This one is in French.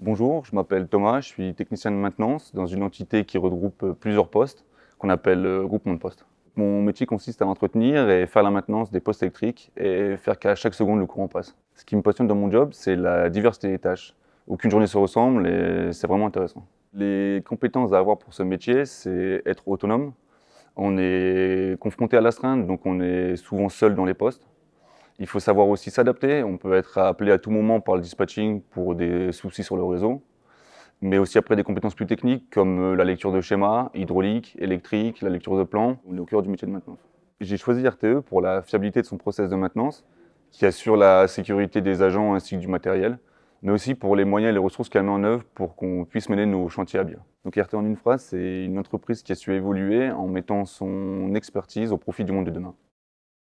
Bonjour, je m'appelle Thomas, je suis technicien de maintenance dans une entité qui regroupe euh, plusieurs postes qu'on appelle euh, groupement de postes. Mon métier consiste à entretenir et faire la maintenance des postes électriques et faire qu'à chaque seconde le courant passe. Ce qui me passionne dans mon job, c'est la diversité des tâches. Aucune journée ne se ressemble et c'est vraiment intéressant. Les compétences à avoir pour ce métier, c'est être autonome. On est confronté à l'astreinte, donc on est souvent seul dans les postes. Il faut savoir aussi s'adapter. On peut être appelé à tout moment par le dispatching pour des soucis sur le réseau, mais aussi après des compétences plus techniques comme euh, la lecture de schémas, hydraulique, électrique, la lecture de plans. On est au cœur du métier de maintenance. J'ai choisi RTE pour la fiabilité de son process de maintenance, qui assure la sécurité des agents ainsi que du matériel, mais aussi pour les moyens et les ressources qu'elle met en œuvre pour qu'on puisse mener nos chantiers à bien. Donc RTE en une phrase, c'est une entreprise qui a su évoluer en mettant son expertise au profit du monde de demain.